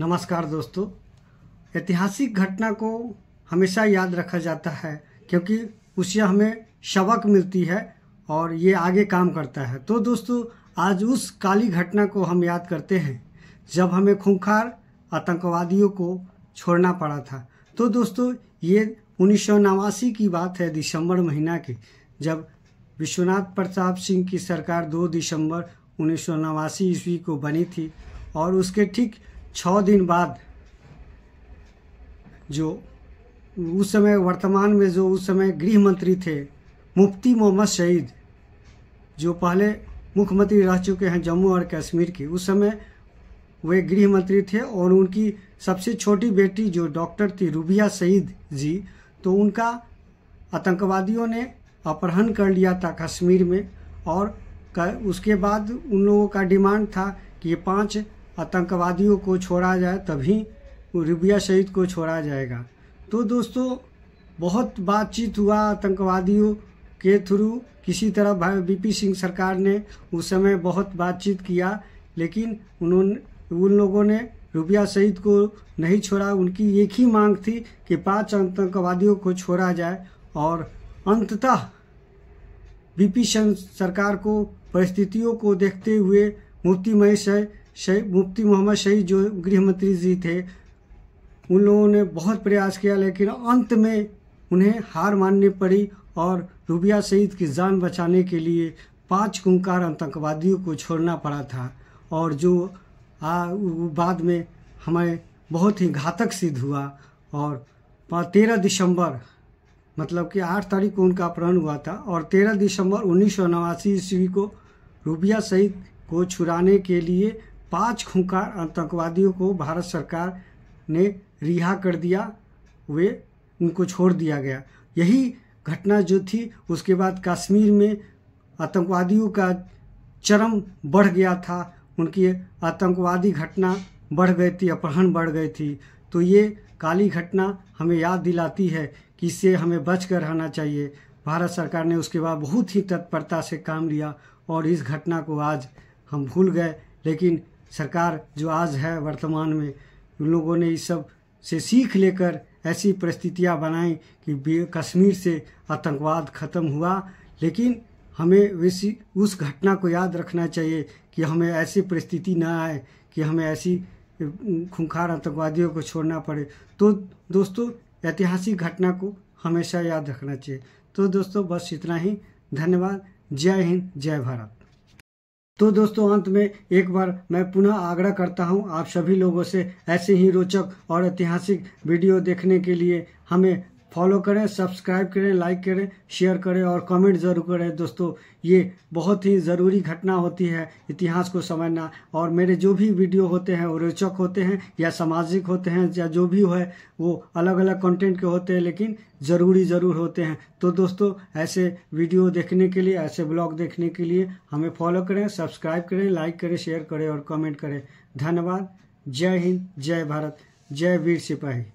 नमस्कार दोस्तों ऐतिहासिक घटना को हमेशा याद रखा जाता है क्योंकि उससे हमें सबक मिलती है और ये आगे काम करता है तो दोस्तों आज उस काली घटना को हम याद करते हैं जब हमें खूंखार आतंकवादियों को छोड़ना पड़ा था तो दोस्तों ये उन्नीस की बात है दिसंबर महीना की जब विश्वनाथ प्रताप सिंह की सरकार 2 दिसंबर उन्नीस ईस्वी को बनी थी और उसके ठीक छः दिन बाद जो उस समय वर्तमान में जो उस समय गृह मंत्री थे मुफ्ती मोहम्मद शहीद जो पहले मुख्यमंत्री रह चुके हैं जम्मू और कश्मीर के उस समय वे गृह मंत्री थे और उनकी सबसे छोटी बेटी जो डॉक्टर थी रूबिया सईद जी तो उनका आतंकवादियों ने अपहरण कर लिया था कश्मीर में और उसके बाद उन लोगों का डिमांड था कि ये पांच आतंकवादियों को छोड़ा जाए तभी रिबिया शहीद को छोड़ा जाएगा तो दोस्तों बहुत बातचीत हुआ आतंकवादियों के थ्रू किसी तरह बीपी सिंह सरकार ने उस समय बहुत बातचीत किया लेकिन उन्होंने उन लोगों ने रुबिया शहीद को नहीं छोड़ा उनकी एक ही मांग थी कि पांच आतंकवादियों को छोड़ा जाए और अंततः बीपी सिंह सरकार को परिस्थितियों को देखते हुए मुफ्ती महेश शहीद मुफ्ती मोहम्मद शहीद जो गृह मंत्री जी थे उन लोगों ने बहुत प्रयास किया लेकिन अंत में उन्हें हार माननी पड़ी और रूबिया शहीद की जान बचाने के लिए पांच कुंकार आतंकवादियों को छोड़ना पड़ा था और जो आ, बाद में हमें बहुत ही घातक सिद्ध हुआ और तेरह दिसंबर मतलब कि आठ तारीख को उनका अपहरण हुआ था और तेरह दिसंबर उन्नीस सौ ईस्वी को रूबिया सईद को छुड़ाने के लिए पांच खूंखार आतंकवादियों को भारत सरकार ने रिहा कर दिया वे उनको छोड़ दिया गया यही घटना जो थी उसके बाद कश्मीर में आतंकवादियों का चरम बढ़ गया था उनकी आतंकवादी घटना बढ़ गई थी अपहरण बढ़ गई थी तो ये काली घटना हमें याद दिलाती है कि इससे हमें बच कर रहना चाहिए भारत सरकार ने उसके बाद बहुत ही तत्परता से काम लिया और इस घटना को आज हम भूल गए लेकिन सरकार जो आज है वर्तमान में उन लोगों ने इस सब से सीख लेकर ऐसी परिस्थितियां बनाई कि कश्मीर से आतंकवाद ख़त्म हुआ लेकिन हमें वैसी उस घटना को याद रखना चाहिए कि हमें ऐसी परिस्थिति ना आए कि हमें ऐसी खूंखार आतंकवादियों को छोड़ना पड़े तो दोस्तों ऐतिहासिक घटना को हमेशा याद रखना चाहिए तो दोस्तों बस इतना ही धन्यवाद जय हिंद जय भारत तो दोस्तों अंत में एक बार मैं पुनः आग्रह करता हूं आप सभी लोगों से ऐसे ही रोचक और ऐतिहासिक वीडियो देखने के लिए हमें फॉलो करें सब्सक्राइब करें लाइक करें शेयर करें और कमेंट ज़रूर करें दोस्तों ये बहुत ही ज़रूरी घटना होती है इतिहास को समझना और मेरे जो भी वीडियो होते हैं वो रोचक होते हैं या सामाजिक होते हैं या जो भी है वो अलग अलग कंटेंट के होते हैं लेकिन ज़रूरी ज़रूर होते हैं तो दोस्तों ऐसे वीडियो देखने के लिए ऐसे ब्लॉग देखने के लिए हमें फॉलो करें सब्सक्राइब करें लाइक करें शेयर करें और कमेंट करें धन्यवाद जय हिंद जय भारत जय वीर सिपाही